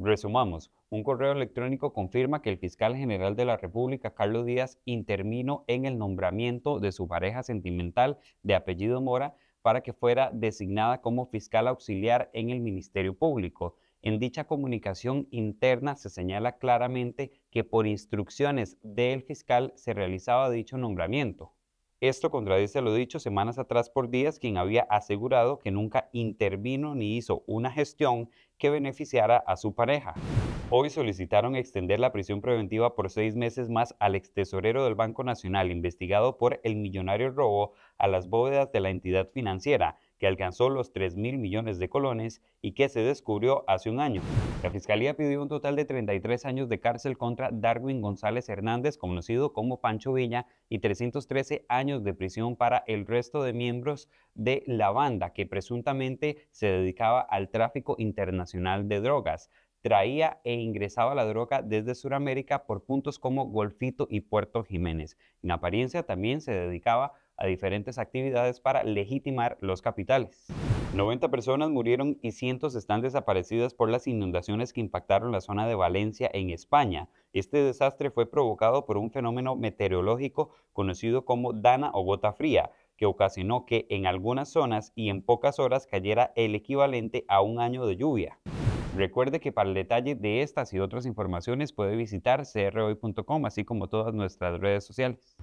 Resumamos, un correo electrónico confirma que el fiscal general de la República, Carlos Díaz, intervino en el nombramiento de su pareja sentimental de apellido Mora para que fuera designada como fiscal auxiliar en el Ministerio Público. En dicha comunicación interna se señala claramente que por instrucciones del fiscal se realizaba dicho nombramiento. Esto contradice lo dicho semanas atrás por Díaz, quien había asegurado que nunca intervino ni hizo una gestión que beneficiara a su pareja. Hoy solicitaron extender la prisión preventiva por seis meses más al extesorero del Banco Nacional, investigado por el millonario robo a las bóvedas de la entidad financiera que alcanzó los 3 mil millones de colones y que se descubrió hace un año. La fiscalía pidió un total de 33 años de cárcel contra Darwin González Hernández, conocido como Pancho Villa, y 313 años de prisión para el resto de miembros de la banda que presuntamente se dedicaba al tráfico internacional de drogas traía e ingresaba la droga desde Sudamérica por puntos como Golfito y Puerto Jiménez. En apariencia también se dedicaba a diferentes actividades para legitimar los capitales. 90 personas murieron y cientos están desaparecidas por las inundaciones que impactaron la zona de Valencia en España. Este desastre fue provocado por un fenómeno meteorológico conocido como dana o gota fría, que ocasionó que en algunas zonas y en pocas horas cayera el equivalente a un año de lluvia. Recuerde que para el detalle de estas y otras informaciones puede visitar crhoy.com, así como todas nuestras redes sociales.